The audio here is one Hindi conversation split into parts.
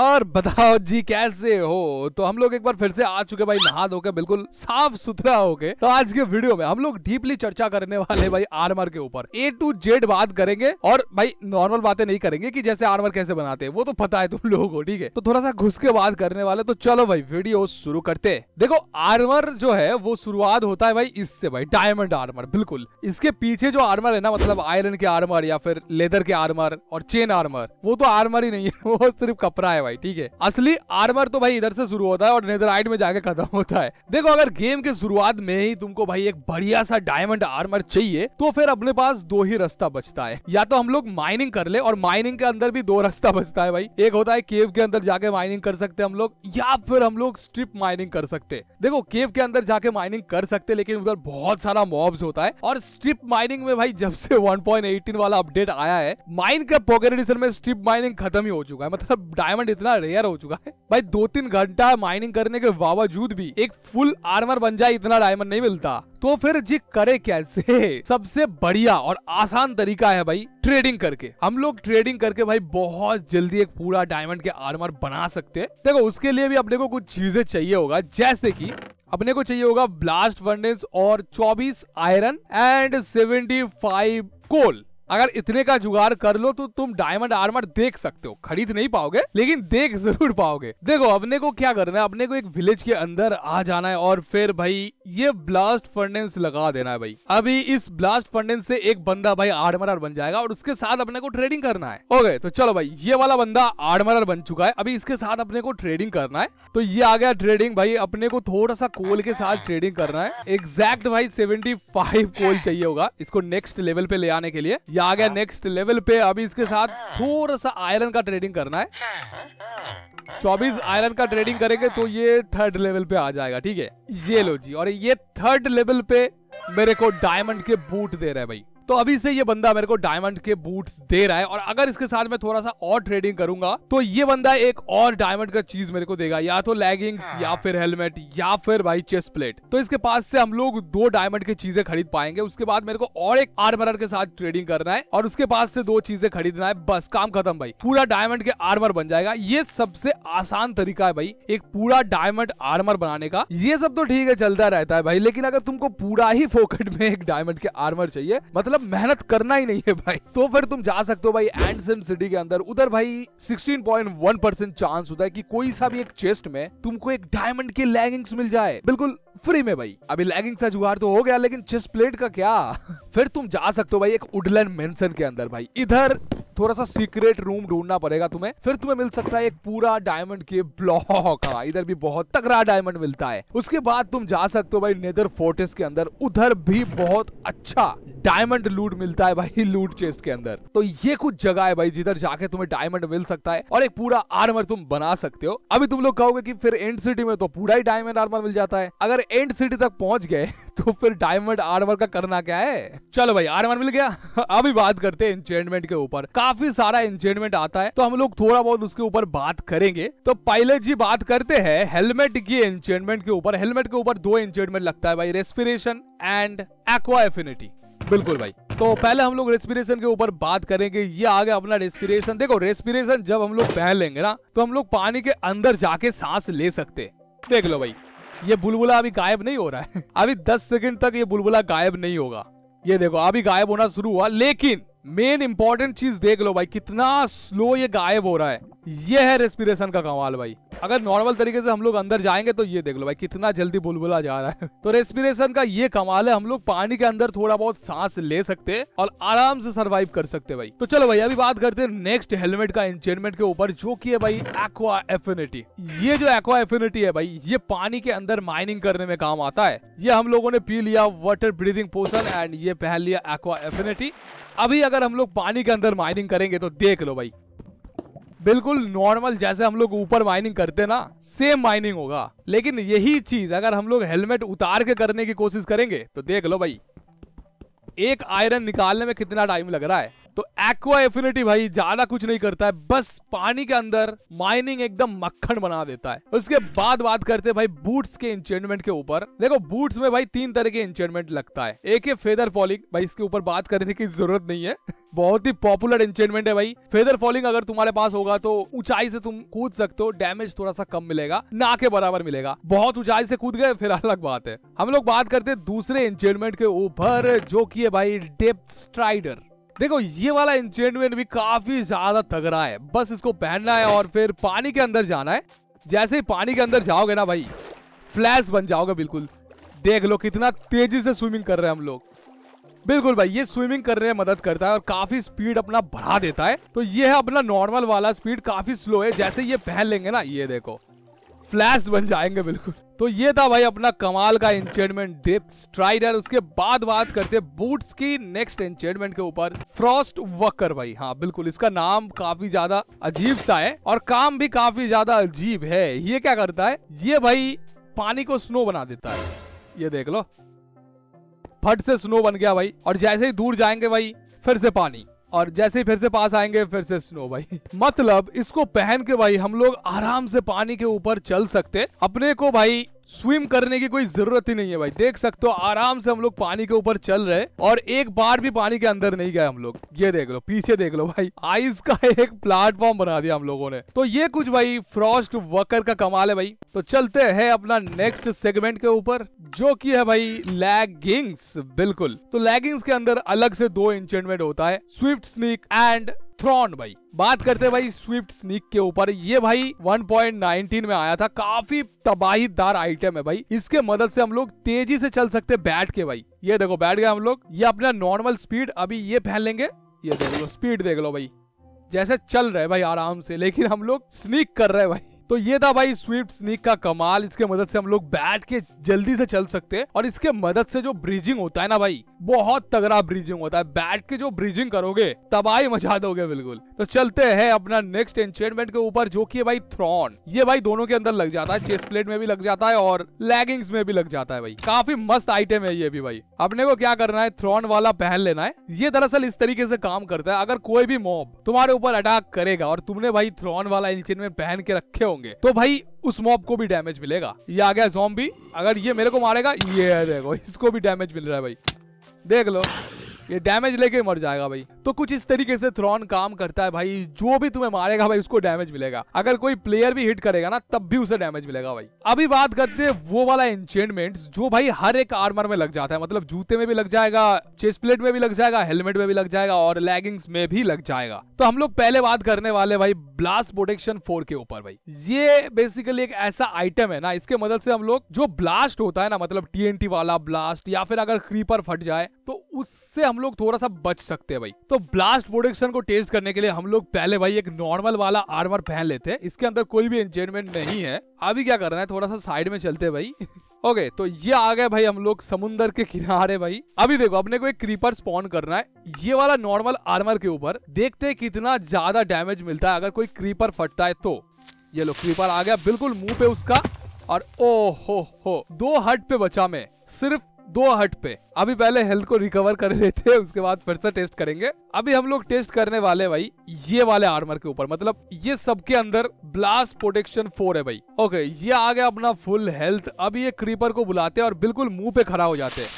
और बताओ जी कैसे हो तो हम लोग एक बार फिर से आ चुके भाई नहा धोके बिल्कुल साफ सुथरा हो गए तो आज के वीडियो में हम लोग डीपली चर्चा करने वाले भाई आर्मर के ऊपर ए टू जेड बात करेंगे और भाई नॉर्मल बातें नहीं करेंगे कि जैसे आर्मर कैसे बनाते हैं वो तो पता है तुम लोगों को ठीक है तो थोड़ा सा घुस के बात करने वाले तो चलो भाई वीडियो शुरू करते देखो आर्मर जो है वो शुरुआत होता है भाई इससे भाई डायमंड आर्मर बिल्कुल इसके पीछे जो आर्मर है ना मतलब आयरन के आर्मर या फिर लेदर के आर्मर और चेन आर्मर वो तो आर्मर ही नहीं है वो सिर्फ कपड़ा है है भाई ठीक है असली आर्मर तो भाई इधर से शुरू होता है और नेदरलाइट में जाके खत्म होता है देखो अगर गेम के शुरुआत में ही तुमको भाई एक बढ़िया सा डायमंड आर्मर चाहिए तो फिर अपने पास दो ही रास्ता बचता है या तो हम लोग माइनिंग कर ले और माइनिंग के अंदर भी दो रास्ता बचता है भाई एक होता है केव के अंदर जाके माइनिंग कर सकते हम लोग या फिर हम लोग स्ट्रिप माइनिंग कर सकते देखो केव के अंदर जाके माइनिंग कर सकते लेकिन उधर बहुत सारा मॉब्स होता है और स्ट्रिप माइनिंग में भाई जब से 1.18 वाला अपडेट आया है माइन का पॉकेट एडिशन में स्ट्रिप माइनिंग खत्म ही हो चुका है मतलब डायमंड इतना रेयर हो चुका है भाई दो तीन घंटा माइनिंग करने के बावजूद भी एक फुल आर्मर बन जाए इतना डायमंड नहीं मिलता तो फिर जी करे कैसे सबसे बढ़िया और आसान तरीका है भाई ट्रेडिंग करके हम लोग ट्रेडिंग करके भाई बहुत जल्दी एक पूरा डायमंड के आर्मर बना सकते हैं देखो उसके लिए भी अपने को कुछ चीजें चाहिए होगा जैसे कि अपने को चाहिए होगा ब्लास्ट फंडेंस और 24 आयरन एंड 75 कोल अगर इतने का जुगाड़ कर लो तो तुम डायमंड आर्मर देख सकते हो खरीद नहीं पाओगे लेकिन देख जरूर पाओगे देखो अपने को क्या करना है अपने को एक विलेज के अंदर आ जाना है और फिर भाई ये ब्लास्ट फंडेंस लगा देना है भाई अभी इस ब्लास्ट फंडेंस से एक बंदा भाई आर्मरर बन जाएगा और उसके साथ अपने को ट्रेडिंग करना है ओके तो चलो भाई ये वाला बंदा आर्मरर बन चुका है अभी इसके साथ अपने को ट्रेडिंग करना है तो ये आ गया ट्रेडिंग भाई अपने को थोड़ा सा कोल के साथ ट्रेडिंग करना है एग्जैक्ट भाई सेवेंटी कोल चाहिए होगा इसको नेक्स्ट लेवल पे ले आने के लिए आ गया नेक्स्ट लेवल पे अभी इसके साथ हाँ। थोड़ा सा आयरन का ट्रेडिंग करना है हाँ। हाँ। चौबीस आयरन का ट्रेडिंग करेंगे तो ये थर्ड लेवल पे आ जाएगा ठीक है ये लो जी और ये थर्ड लेवल पे मेरे को डायमंड के बूट दे रहा है भाई तो अभी से ये बंदा मेरे को डायमंड के बूट्स दे रहा है और अगर इसके साथ मैं थोड़ा सा और ट्रेडिंग करूंगा तो ये बंदा एक और डायमंड का चीज मेरे को देगा या तो लेगिंग्स हाँ। या फिर हेलमेट या फिर भाई चेस्ट प्लेट तो इसके पास से हम लोग दो डायमंड की चीजें खरीद पाएंगे उसके बाद मेरे को और एक आर्मर के साथ ट्रेडिंग करना है और उसके पास से दो चीजें खरीदना है बस काम खत्म भाई पूरा डायमंड के आर्मर बन जाएगा ये सबसे आसान तरीका है भाई एक पूरा डायमंड आर्मर बनाने का ये सब तो ठीक है चलता रहता है भाई लेकिन अगर तुमको पूरा ही फोकट में एक डायमंड के आर्मर चाहिए मतलब मतलब मेहनत करना ही नहीं है भाई तो फिर तुम जा सकते हो भाई एंडसन सिटी के अंदर उधर भाई 16.1 परसेंट चांस होता है कि कोई सा भी एक चेस्ट में तुमको एक डायमंड के लैगिंग्स मिल जाए बिल्कुल फ्री में भाई अभी लैगिंग का जुगाड़ तो हो गया लेकिन चेस्ट प्लेट का क्या फिर तुम जा सकते हो भाई एक उडलैंड मेंशन के अंदर भाई इधर थोड़ा सा सीक्रेट रूम ढूंढना पड़ेगा तुम्हें फिर तुम्हें मिल सकता है एक पूरा डायमंड के ब्लॉक का हाँ, इधर भी बहुत तगड़ा डायमंड मिलता है उसके बाद तुम जा सकते हो भाई नेदर फोर्टेस के अंदर उधर भी बहुत अच्छा डायमंड लूट मिलता है भाई लूट चेस्ट के अंदर तो ये कुछ जगह है भाई जिधर जाके तुम्हें डायमंड मिल सकता है और एक पूरा आर्मर तुम बना सकते हो अभी तुम लोग कहोगे कि फिर एंड सिटी में तो पूरा ही डायमंड आर्मर मिल जाता है अगर एंड सिटी तक पहुंच गए तो फिर डायमंड आर्मर का करना क्या है चलो भाई आर्मर मिल गया अभी बात करते हैं एंचेंटमेंट के ऊपर काफी सारा एंजेटमेंट आता है तो हम लोग थोड़ा बहुत उसके ऊपर बात करेंगे तो पायलट जी बात करते हैं हेलमेट की एंजेटमेंट के ऊपर हेलमेट के ऊपर दो एंजेटमेंट लगता है भाई रेस्पिरेशन एंड एक्वा एफिनिटी बिल्कुल भाई तो पहले हम लोग रेस्पिरेशन के ऊपर बात करेंगे ये आ गया अपना रेस्पिरेशन देखो रेस्पिरेशन जब हम लोग पहन लेंगे ना तो हम लोग पानी के अंदर जाके सांस ले सकते देख लो भाई ये बुलबुला अभी गायब नहीं हो रहा है अभी 10 सेकंड तक ये बुलबुला गायब नहीं होगा ये देखो अभी गायब होना शुरू हुआ लेकिन मेन इंपॉर्टेंट चीज देख लो भाई कितना स्लो ये गायब हो रहा है ये है रेस्पिरेशन का कमाल भाई अगर नॉर्मल तरीके से हम लोग अंदर जाएंगे तो ये देख लो भाई कितना जल्दी बुलबुला जा रहा है तो रेस्पिरेशन का ये कमाल है हम लोग पानी के अंदर थोड़ा बहुत सांस ले सकते और आराम से सरवाइव कर सकते भाई तो चलो भाई अभी बात करते हैं नेक्स्ट हेलमेट का इंचेनमेंट के ऊपर जो की है भाई एक्वा एफिनिटी ये जो एक्वा एफिनिटी है भाई ये पानी के अंदर माइनिंग करने में काम आता है ये हम लोगों ने पी लिया वाटर ब्रीदिंग पोषण एंड ये पहन लिया एक्वा एफिनिटी अभी अगर हम लोग पानी के अंदर माइनिंग करेंगे तो देख लो भाई बिल्कुल नॉर्मल जैसे हम लोग ऊपर माइनिंग करते ना सेम माइनिंग होगा लेकिन यही चीज अगर हम लोग हेलमेट उतार के करने की कोशिश करेंगे तो देख लो भाई एक आयरन निकालने में कितना टाइम लग रहा है तो एक्वा एफिनिटी भाई ज्यादा कुछ नहीं करता है बस पानी के अंदर माइनिंग एकदम मक्खन बना देता है उसके बाद बात करते हैं भाई बूट्स के इंचमेंट के ऊपर देखो बूट्स में भाई तीन तरह के इंचमेंट लगता है एक है फेदर फॉलिंग भाई इसके ऊपर बात करने की जरूरत नहीं है बहुत ही पॉपुलर एंचेंटमेंट है भाई फेदर फॉलिंग अगर तुम्हारे पास होगा तो ऊंचाई से तुम कूद सकते हो डैमेज थोड़ा सा कम मिलेगा ना के बराबर मिलेगा बहुत ऊंचाई से कूद गए फिर अलग बात है हम लोग बात करते हैं दूसरे एंचेंटमेंट के ऊपर जो की है भाई डेप्थ स्ट्राइडर देखो ये वाला इंस्टेंटमेंट भी काफी ज्यादा तगड़ा है बस इसको पहनना है और फिर पानी के अंदर जाना है जैसे ही पानी के अंदर जाओगे ना भाई फ्लैश बन जाओगे बिल्कुल देख लो कितना तेजी से स्विमिंग कर रहे हैं हम लोग बिल्कुल भाई ये स्विमिंग करने में मदद करता है और काफी स्पीड अपना बढ़ा देता है तो ये है अपना नॉर्मल वाला स्पीड काफी स्लो है जैसे ये पहन लेंगे ना ये देखो फ्लैश बन जाएंगे बिल्कुल तो ये था भाई अपना कमाल का एंचेडमेंट डिप स्ट्राइडर उसके बाद बात करते बूट्स की नेक्स्ट एंचेडमेंट के ऊपर फ्रॉस्ट वकर भाई हाँ बिल्कुल इसका नाम काफी ज्यादा अजीब सा है और काम भी काफी ज्यादा अजीब है ये क्या करता है ये भाई पानी को स्नो बना देता है ये देख लो फट से स्नो बन गया भाई और जैसे ही दूर जाएंगे भाई फिर से पानी और जैसे ही फिर से पास आएंगे फिर से स्नो भाई मतलब इसको पहन के भाई हम लोग आराम से पानी के ऊपर चल सकते अपने को भाई स्विम करने की कोई जरूरत ही नहीं है भाई देख सकते हो आराम से हम लोग पानी के ऊपर चल रहे और एक बार भी पानी के अंदर नहीं गए हम लोग ये देख लो पीछे देख लो भाई आइस का एक प्लेटफॉर्म बना दिया हम लोगों ने तो ये कुछ भाई फ्रॉस्ट वर्कर का कमाल है भाई तो चलते हैं अपना नेक्स्ट सेगमेंट के ऊपर जो की है भाई लैगिंग्स बिल्कुल तो लैगिंग्स के अंदर अलग से दो इंचमेंट होता है स्विफ्ट स्निक एंड थ्रॉन भाई बात करते भाई स्विफ्ट स्निक के ऊपर ये भाई 1.19 में आया था काफी तबाहीदार आइटम है भाई इसके मदद से हम लोग तेजी से चल सकते बैठ के भाई ये देखो बैठ गए हम लोग ये अपना नॉर्मल स्पीड अभी ये फैल लेंगे ये देख लो स्पीड देख लो भाई जैसे चल रहे भाई आराम से लेकिन हम लोग स्निक कर रहे भाई तो ये था भाई स्विफ्ट स्निक का कमाल इसके मदद से हम लोग बैठ के जल्दी से चल सकते हैं और इसके मदद से जो ब्रिजिंग होता है ना भाई बहुत तगड़ा ब्रिजिंग होता है बैठ के जो ब्रिजिंग करोगे तबाही मचा दोगे बिल्कुल तो चलते हैं अपना नेक्स्ट एंटेनमेंट के ऊपर जो की भाई थ्रॉन ये भाई दोनों के अंदर लग जाता है चेस्ट प्लेट में भी लग जाता है और लेगिंग्स में भी लग जाता है भाई काफी मस्त आइटम है ये भी भाई अपने को क्या करना है थ्रॉन वाला पहन लेना है ये दरअसल इस तरीके से काम करता है अगर कोई भी मॉब तुम्हारे ऊपर अटैक करेगा और तुमने भाई थ्रॉन वाला एंचमेंट पहन के रखे होंगे होंगे तो भाई उस मॉब को भी डैमेज मिलेगा ये आ गया जॉम्बी अगर ये मेरे को मारेगा ये देखो इसको भी डैमेज मिल रहा है भाई देख लो ये डैमेज लेके मर जाएगा भाई तो कुछ इस तरीके से थ्रॉन काम करता है भाई जो भी तुम्हें मारेगा भाई उसको डैमेज मिलेगा अगर कोई प्लेयर भी हिट करेगा ना तब भी उसे डैमेज मिलेगा भाई अभी बात करते हैं वो वाला एंचेंटमेंट जो भाई हर एक आर्मर में लग जाता है मतलब जूते में भी लग जाएगा चेस्ट प्लेट में भी लग जाएगा हेलमेट में भी लग जाएगा और लेगिंग्स में भी लग जाएगा तो हम लोग पहले बात करने वाले भाई ब्लास्ट प्रोटेक्शन फोर के ऊपर भाई ये बेसिकली एक ऐसा आइटम है ना इसके मदद से हम लोग जो ब्लास्ट होता है ना मतलब टीएनटी वाला ब्लास्ट या फिर अगर क्रीपर फट जाए तो उससे हम लोग थोड़ा सा बच सकते हैं भाई तो ब्लास्ट प्रोडक्शन को टेस्ट करने के लिए हम लोग पहले भाई एक नॉर्मल वाला आर्मर पहन लेते हैं इसके अंदर कोई भी एंजेटमेंट नहीं है अभी क्या करना है थोड़ा सा साइड में चलते भाई ओके तो ये आ गए भाई हम लोग समुन्दर के किनारे भाई अभी देखो अपने को एक क्रीपर स्पॉन करना है ये वाला नॉर्मल आर्मर के ऊपर देखते है कितना ज्यादा डैमेज मिलता है अगर कोई क्रीपर फटता है तो ये लो क्रीपर आ गया बिल्कुल मुंह पे उसका और ओ हो हो दो हट पे बचा मैं सिर्फ दो हट पे अभी पहले हेल्थ को रिकवर कर लेते हैं उसके बाद फिर से टेस्ट करेंगे अभी हम लोग टेस्ट करने वाले भाई ये वाले आर्मर के ऊपर मतलब ये सबके अंदर ब्लास्ट प्रोटेक्शन फोर है भाई ओके ये आ गया अपना फुल हेल्थ अभी ये क्रीपर को बुलाते हैं और बिल्कुल मुंह पे खड़ा हो जाते हैं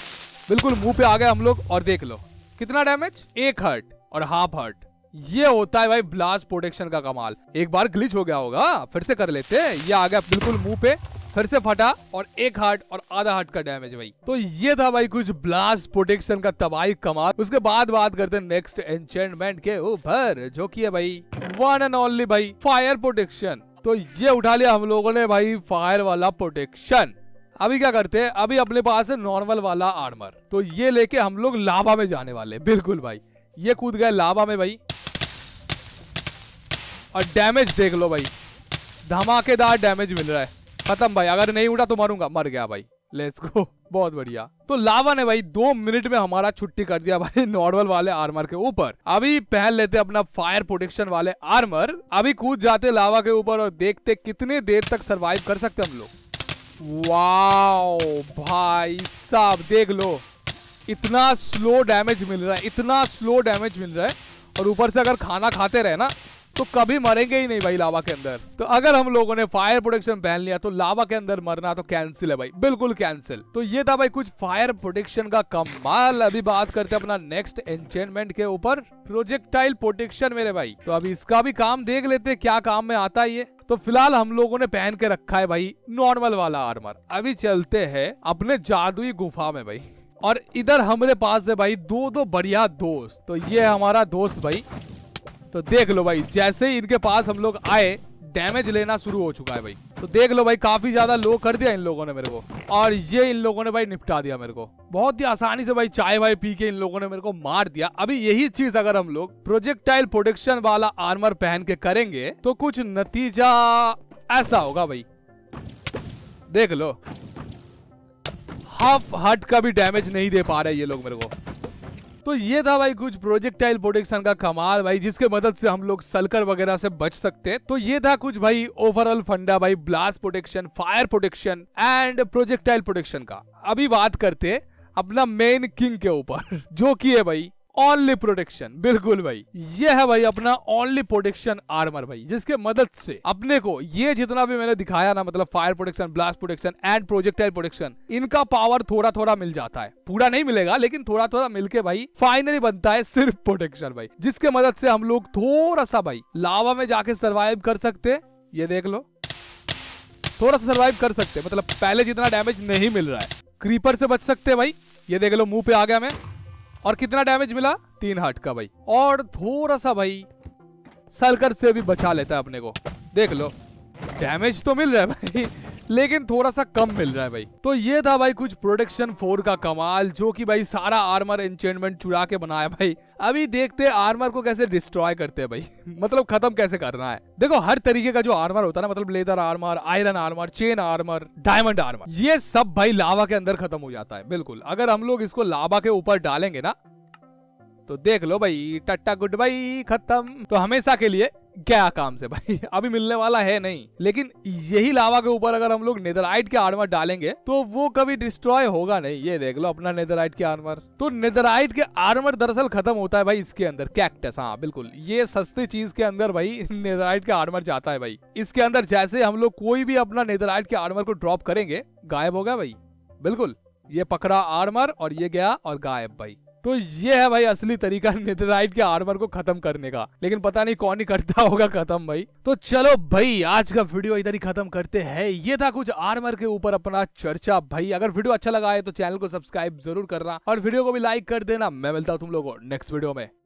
बिल्कुल मुंह पे आ गए हम लोग और देख लो कितना डैमेज एक हर्ट और हाफ हर्ट ये होता है भाई ब्लास्ट प्रोटेक्शन का कमाल एक बार ग्लिच हो गया होगा फिर से कर लेते हैं ये आ गया बिल्कुल मुंह पे फिर से फटा और एक हार्ट और आधा हार्ट का डैमेज भाई तो ये था भाई कुछ ब्लास्ट प्रोटेक्शन का तबाही कमाल उसके बाद बात करते हैं नेक्स्ट एंचमेंट के ऊपर जो की है भाई वन एंड ओनली भाई फायर प्रोटेक्शन तो ये उठा लिया हम लोगों ने भाई फायर वाला प्रोटेक्शन अभी क्या करते हैं अभी अपने पास है नॉर्मल वाला आर्मर तो ये लेके हम लोग लाभा में जाने वाले बिल्कुल भाई ये कूद गए लाभा में भाई और डैमेज देख लो भाई धमाकेदार डैमेज मिल रहा है खत्म भाई अगर नहीं उठा तो मरूंगा मर गया भाई लेट्स गो बहुत बढ़िया तो लावा ने भाई दो मिनट में हमारा छुट्टी कर दिया भाई नॉर्मल वाले आर्मर के ऊपर अभी पहन लेते अपना फायर प्रोटेक्शन वाले आर्मर अभी कूद जाते लावा के ऊपर और देखते कितने देर तक सरवाइव कर सकते हम लोग वाओ भाई साहब देख लो इतना स्लो डैमेज मिल रहा है इतना स्लो डैमेज मिल रहा है और ऊपर से अगर खाना खाते रहे ना तो कभी मरेंगे ही नहीं भाई लावा के अंदर तो अगर हम लोगों ने फायर प्रोटेक्शन पहन लिया तो लावा के अंदर मरना तो कैंसिल है भाई बिल्कुल कैंसिल तो ये था भाई कुछ फायर प्रोटेक्शन का कमाल अभी बात करते अपना नेक्स्ट एंटेनमेंट के ऊपर प्रोजेक्टाइल प्रोटेक्शन मेरे भाई तो अभी इसका भी काम देख लेते क्या काम में आता है ये तो फिलहाल हम लोगों ने पहन के रखा है भाई नॉर्मल वाला आर्मर अभी चलते हैं अपने जादुई गुफा में भाई और इधर हमारे पास है भाई दो दो बढ़िया दोस्त तो ये हमारा दोस्त भाई तो देख लो भाई जैसे ही इनके पास हम लोग आए डैमेज लेना शुरू हो चुका है भाई तो देख लो भाई काफी ज्यादा लो कर दिया इन लोगों ने मेरे को और ये इन लोगों ने भाई निपटा दिया मेरे को बहुत ही आसानी से भाई चाय भाई पी के इन लोगों ने मेरे को मार दिया अभी यही चीज अगर हम लोग प्रोजेक्टाइल प्रोडक्शन वाला आर्मर पहन के करेंगे तो कुछ नतीजा ऐसा होगा भाई देख लो हाफ हट का भी डैमेज नहीं दे पा रहे ये लोग मेरे को तो ये था भाई कुछ प्रोजेक्टाइल प्रोटेक्शन का कमाल भाई जिसके मदद से हम लोग सलकर वगैरह से बच सकते हैं तो ये था कुछ भाई ओवरऑल फंडा भाई blast protection fire protection and projectile protection का अभी बात करते अपना मेन किंग के ऊपर जो कि है भाई ओनली प्रोटेक्शन बिल्कुल भाई ये है भाई अपना ओनली प्रोटेक्शन आर्मर भाई जिसके मदद से अपने को ये जितना भी मैंने दिखाया ना मतलब fire protection blast protection and projectile protection इनका पावर थोड़ा थोड़ा मिल जाता है पूरा नहीं मिलेगा लेकिन थोड़ा थोड़ा मिलके भाई फाइनली बनता है सिर्फ प्रोटेक्शन भाई जिसके मदद से हम लोग थोड़ा सा भाई लावा में जाके सर्वाइव कर सकते ये देख लो थोड़ा सा सर्वाइव कर सकते मतलब पहले जितना डैमेज नहीं मिल रहा है क्रीपर से बच सकते भाई ये देख लो मुंह पे आ गया मैं और कितना डैमेज मिला तीन हार्ट का भाई और थोड़ा सा भाई सलकर से भी बचा लेता है अपने को देख लो डैमेज तो मिल रहा है भाई लेकिन थोड़ा सा कम मिल रहा है भाई तो ये था भाई कुछ प्रोडक्शन फोर का कमाल जो कि भाई सारा आर्मर एंचेंटमेंट चुरा के बनाया भाई अभी देखते आर्मर को कैसे डिस्ट्रॉय करते हैं भाई मतलब खत्म कैसे करना है देखो हर तरीके का जो आर्मर होता है ना मतलब leather armour iron armour chain armour diamond armour ये सब भाई लावा के अंदर खत्म हो जाता है बिल्कुल अगर हम लोग इसको लावा के ऊपर डालेंगे ना तो देख लो भाई टट्टा गुड बाई खत्म तो हमेशा के लिए क्या काम से भाई अभी मिलने वाला है नहीं लेकिन यही लावा के ऊपर अगर हम लोग नेदरलाइट के आर्मर डालेंगे तो वो कभी डिस्ट्रॉय होगा नहीं ये देख लो अपना नेदरलाइट के आर्मर तो नेदरलाइट के आर्मर दरअसल खत्म होता है भाई इसके अंदर कैक्टस हाँ बिल्कुल ये सस्ती चीज के अंदर भाई नेदरलाइट के आर्मर जाता है भाई इसके अंदर जैसे हम लोग कोई भी अपना नेदरलाइट के आर्मर को ड्रॉप करेंगे गायब हो गया भाई बिल्कुल ये पकड़ा आर्मर और ये गया और गायब भाई तो ये है भाई असली तरीका नेथराइट के आर्मर को खत्म करने का लेकिन पता नहीं कौन ही करता होगा खत्म भाई तो चलो भाई आज का वीडियो इधर ही खत्म करते हैं ये था कुछ आर्मर के ऊपर अपना चर्चा भाई अगर वीडियो अच्छा लगा है तो चैनल को सब्सक्राइब जरूर करना और वीडियो को भी लाइक कर देना मैं मिलता हूँ तुम लोगों नेक्स्ट वीडियो में